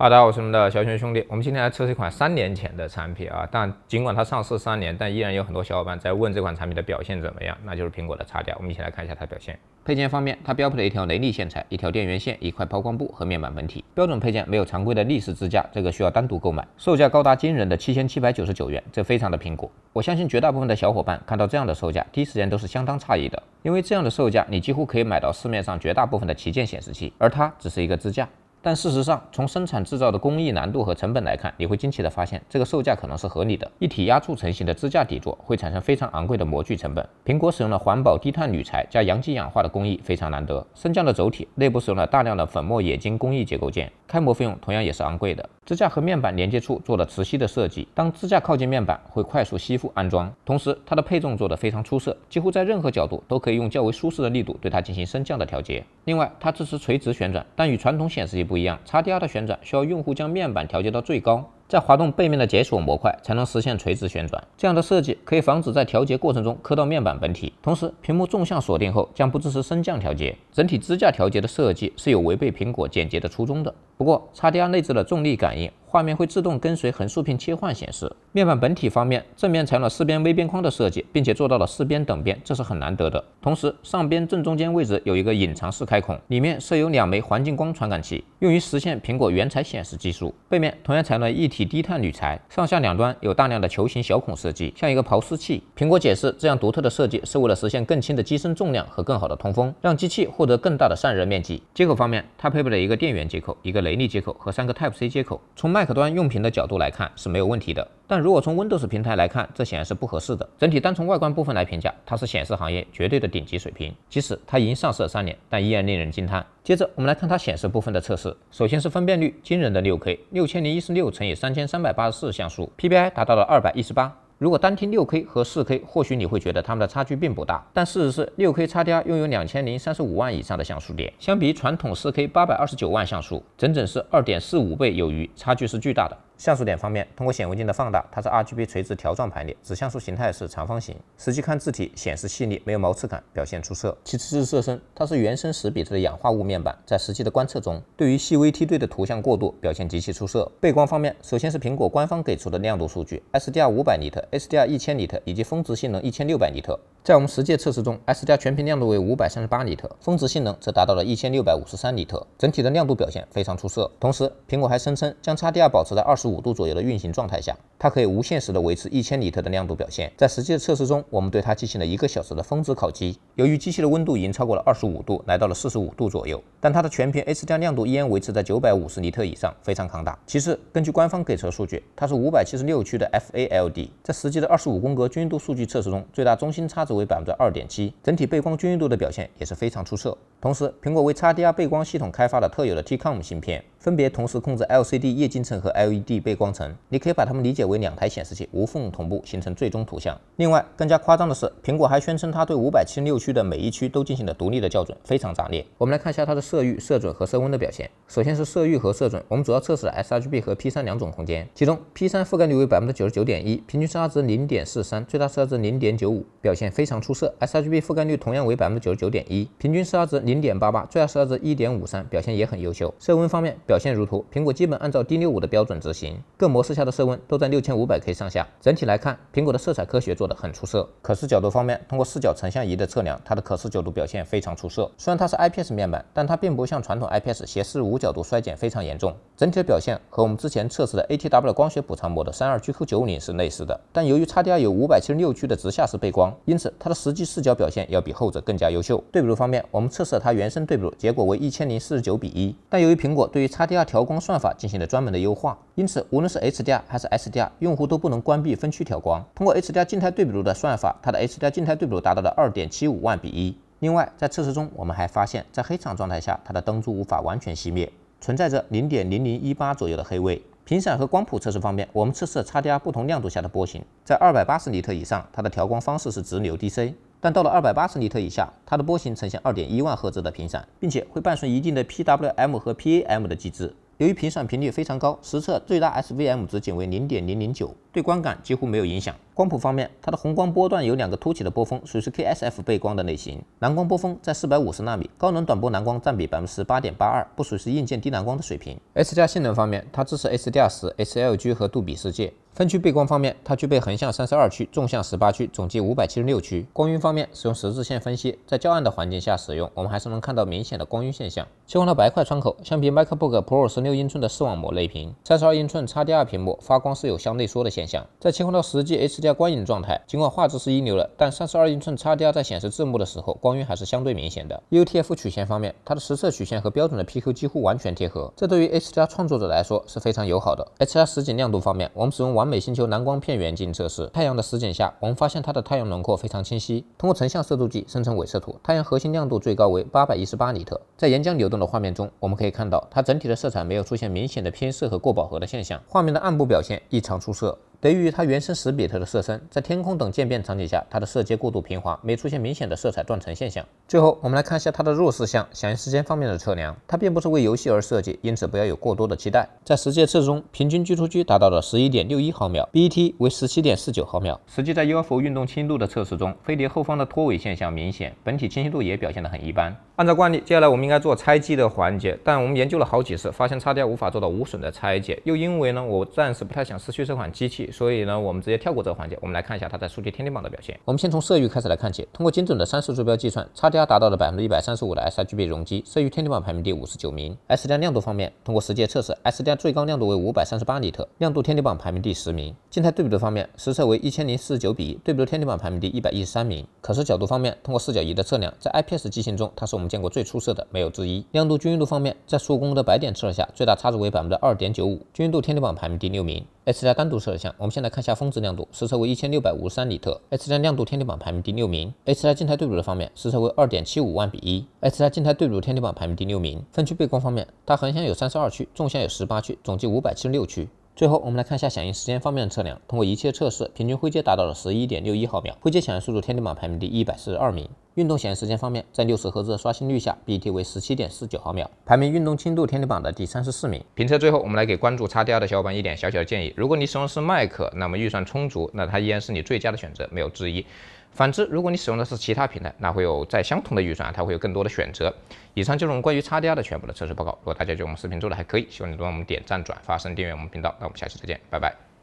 好的，大家，我是你们的小轩兄弟。我们今天来测试一款三年前的产品啊，但尽管它上市三年，但依然有很多小伙伴在问这款产品的表现怎么样，那就是苹果的差价。我们一起来看一下它表现。配件方面，它标配了一条雷利线材、一条电源线、一块抛光布和面板本体，标准配件没有常规的立式支架，这个需要单独购买，售价高达惊人的七千七百九十九元，这非常的苹果。我相信绝大部分的小伙伴看到这样的售价，第一时间都是相当诧异的，因为这样的售价你几乎可以买到市面上绝大部分的旗舰显示器，而它只是一个支架。但事实上，从生产制造的工艺难度和成本来看，你会惊奇的发现，这个售价可能是合理的。一体压铸成型的支架底座会产生非常昂贵的模具成本。苹果使用了环保低碳铝材加阳极氧化的工艺非常难得。升降的轴体内部使用了大量的粉末冶金工艺结构件，开模费用同样也是昂贵的。支架和面板连接处做了磁吸的设计，当支架靠近面板会快速吸附安装。同时，它的配重做得非常出色，几乎在任何角度都可以用较为舒适的力度对它进行升降的调节。另外，它支持垂直旋转，但与传统显示器不。一样，x D R 的旋转需要用户将面板调节到最高，再滑动背面的解锁模块才能实现垂直旋转。这样的设计可以防止在调节过程中磕到面板本体，同时屏幕纵向锁定后将不支持升降调节。整体支架调节的设计是有违背苹果简洁的初衷的。不过，x D R 内置了重力感应，画面会自动跟随横竖屏切换显示。面板本体方面，正面采用了四边微边框的设计，并且做到了四边等边，这是很难得的。同时，上边正中间位置有一个隐藏式开孔，里面设有两枚环境光传感器，用于实现苹果原彩显示技术。背面同样采用了一体低碳铝材，上下两端有大量的球形小孔设计，像一个刨丝器。苹果解释，这样独特的设计是为了实现更轻的机身重量和更好的通风，让机器获得更大的散热面积。接口方面，它配备了一个电源接口，一个雷。雷雳接口和三个 Type C 接口，从 Mac 端用屏的角度来看是没有问题的，但如果从 Windows 平台来看，这显然是不合适的。整体单从外观部分来评价，它是显示行业绝对的顶级水平。即使它已经上市了三年，但依然令人惊叹。接着我们来看它显示部分的测试，首先是分辨率，惊人的六 K，六千零一十六乘以三千三百八十四像素，PPI 达到了二百一十八。如果单听 6K 和 4K，或许你会觉得它们的差距并不大，但事实是，6K 叉 DR 拥有两千零三十五万以上的像素点，相比传统 4K 八百二十九万像素，整整是二点四五倍有余，差距是巨大的。像素点方面，通过显微镜的放大，它是 RGB 垂直条状排列，子像素形态是长方形。实际看字体显示细腻，没有毛刺感，表现出色。其次，是色深，它是原生十比特的氧化物面板，在实际的观测中，对于细微梯队的图像过渡表现极其出色。背光方面，首先是苹果官方给出的亮度数据：SDR 500尼特、SDR 1000尼特以及峰值性能1600尼特。在我们实际测试中，SDR 全屏亮度为538尼特，峰值性能则达到了1653尼特，整体的亮度表现非常出色。同时，苹果还声称将 x d r 保持在二十。五度左右的运行状态下，它可以无限时的维持一千尼特的亮度表现。在实际的测试中，我们对它进行了一个小时的峰值烤机，由于机器的温度已经超过了二十五度，来到了四十五度左右，但它的全屏 HDR 亮度依然维持在九百五十尼特以上，非常抗打。其次，根据官方给出的数据，它是五百七十六区的 FALD，在实际的二十五宫格均匀度数据测试中，最大中心差值为百分之二点七，整体背光均匀度的表现也是非常出色。同时，苹果为 x d r 背光系统开发了特有的 Tcom 芯片。分别同时控制 LCD 液晶层和 LED 背光层，你可以把它们理解为两台显示器无缝同步形成最终图像。另外，更加夸张的是，苹果还宣称它对五百七十六区的每一区都进行了独立的校准，非常炸裂。我们来看一下它的色域、色准和色温的表现。首先是色域和色准，我们主要测试了 sRGB 和 P3 两种空间，其中 P3 覆盖率为百分之九十九点一，平均色差值零点四三，最大色差值零点九五，表现非常出色。sRGB 覆盖率同样为百分之九十九点一，平均色差值零点八八，最大色差值一点五三，表现也很优秀。色温方面。表现如图，苹果基本按照 D65 的标准执行，各模式下的色温都在六千五百 K 上下。整体来看，苹果的色彩科学做得很出色。可视角度方面，通过视角成像仪的测量，它的可视角度表现非常出色。虽然它是 IPS 面板，但它并不像传统 IPS 斜视五角度衰减非常严重。整体的表现和我们之前测试的 ATW 光学补偿膜的三二 GQ90 是类似的，但由于叉 d r 有五百七十六的直下式背光，因此它的实际视角表现要比后者更加优秀。对比度方面，我们测试了它原生对比度，结果为一千零四十九比一。但由于苹果对于 x d r 调光算法进行了专门的优化，因此无论是 HDR 还是 SDR，用户都不能关闭分区调光。通过 HDR 静态对比度的算法，它的 HDR 静态对比度达到了二点七五万比一。另外，在测试中，我们还发现，在黑场状态下，它的灯珠无法完全熄灭，存在着零点零零一八左右的黑位。频闪和光谱测试方面，我们测试了 XDR 不同亮度下的波形，在二百八十尼特以上，它的调光方式是直流 DC。但到了二百八十尼特以下，它的波形呈现二点一万赫兹的频闪，并且会伴随一定的 PWM 和 PAM 的机制。由于频闪频率非常高，实测最大 SVM 值仅为零点零零九，对观感几乎没有影响。光谱方面，它的红光波段有两个凸起的波峰，属于是 KSF 背光的类型；蓝光波峰在四百五十纳米，高能短波蓝光占比百分之八点八二，不属于是硬件低蓝光的水平。HDR 性能方面，它支持 HDR 十、HLG 和杜比视界。分区背光方面，它具备横向三十二区、纵向十八区，总计五百七十六区。光晕方面，使用十字线分析，在较暗的环境下使用，我们还是能看到明显的光晕现象。切换到白块窗口，相比 MacBook Pro 十六英寸的视网膜内屏，三十二英寸 x D R 屏幕发光是有向内缩的现象。在切换到实际 HDR 观影状态，尽管画质是一流的，但三十二英寸 x D R 在显示字幕的时候，光晕还是相对明显的。U T F 曲线方面，它的实测曲线和标准的 P Q 几乎完全贴合，这对于 HDR 创作者来说是非常友好的。HDR 实景亮度方面，我们使用。完美星球蓝光片远行测试，太阳的实景下，我们发现它的太阳轮廓非常清晰。通过成像色度计生成伪色图，太阳核心亮度最高为八百一十八尼特。在岩浆流动的画面中，我们可以看到它整体的色彩没有出现明显的偏色和过饱和的现象，画面的暗部表现异常出色。得益于它原生十比特的色深，在天空等渐变场景下，它的色阶过渡平滑，没出现明显的色彩断层现象。最后，我们来看一下它的弱势项，响应时间方面的测量。它并不是为游戏而设计，因此不要有过多的期待。在实际测试中，平均 GTOG 达到了十一点六一毫秒，BT 为十七点四九毫秒。实际在 UFO 运动轻度的测试中，飞碟后方的拖尾现象明显，本体清晰度也表现得很一般。按照惯例，接下来我们应该做拆机的环节，但我们研究了好几次，发现拆掉无法做到无损的拆解。又因为呢，我暂时不太想失去这款机器。所以呢，我们直接跳过这个环节，我们来看一下它在数据天地榜的表现。我们先从色域开始来看起，通过精准的三色坐标计算 x d r 达到了百分之一百三十五的 sRGB 容积，色域天地榜排名第五十九名。S 加亮度方面，通过实际测试，S 加最高亮度为五百三十八尼特，亮度天地榜排名第十名。静态对比的方面，实测为一千零四十九比一，对比度天地榜排名第一百一十三名。可视角度方面，通过视角仪的测量，在 IPS 机型中，它是我们见过最出色的，没有之一。亮度均匀度方面，在数工的白点测试下，最大差值为百分之二点九五，均匀度天地榜排名第六名。H 加单独摄像，我们先来看一下峰值亮度，实测为一千六百五十三尼特，H 加亮度天地榜排名第六名。H 加静态对比的方面，实测为二点七五万比一，H 加静态对比天地榜排名第六名。分区背光方面，它横向有三十二区，纵向有十八区，总计五百七十六区。最后，我们来看一下响应时间方面的测量。通过一切测试，平均灰阶达到了十一点六一毫秒，灰阶响应速度天地榜排名第一百四十二名。运动响应时间方面，在六十赫兹的刷新率下，B T 为十七点四九毫秒，排名运动轻度天地榜的第三十四名。评测最后，我们来给关注叉 D R 的小伙伴一点小小的建议：如果你使用的是麦克，那么预算充足，那它依然是你最佳的选择，没有之一。反之，如果你使用的是其他平台，那会有在相同的预算，它会有更多的选择。以上就是我们关于 XDR 的全部的测试报告。如果大家觉得我们视频做的还可以，希望你帮我们点赞、转发、深订阅我们频道。那我们下期再见，拜拜。